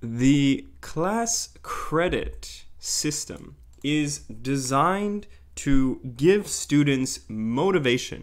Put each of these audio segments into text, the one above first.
The class credit system is designed to give students motivation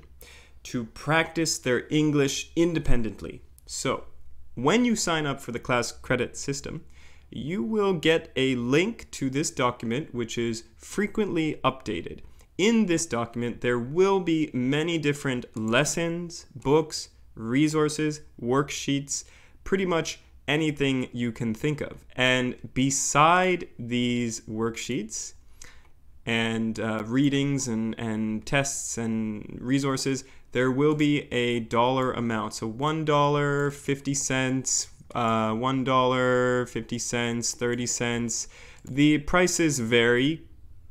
to practice their English independently. So, when you sign up for the class credit system, you will get a link to this document which is frequently updated. In this document, there will be many different lessons, books, resources, worksheets, pretty much anything you can think of. And beside these worksheets and uh, readings and, and tests and resources, there will be a dollar amount. So $1, 50 cents, uh, $1, 50 cents, 30 cents. The prices vary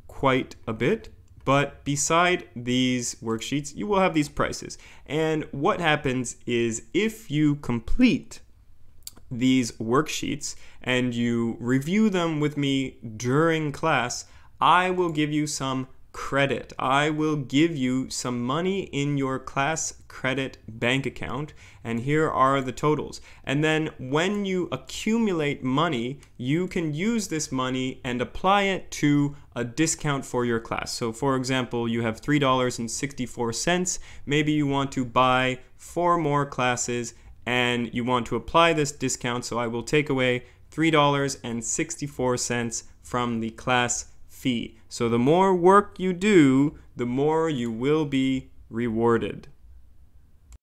quite a bit, but beside these worksheets, you will have these prices. And what happens is if you complete these worksheets and you review them with me during class, I will give you some credit. I will give you some money in your class credit bank account, and here are the totals. And then when you accumulate money, you can use this money and apply it to a discount for your class. So for example, you have $3.64. Maybe you want to buy four more classes and you want to apply this discount. So I will take away $3.64 from the class fee. So the more work you do, the more you will be rewarded.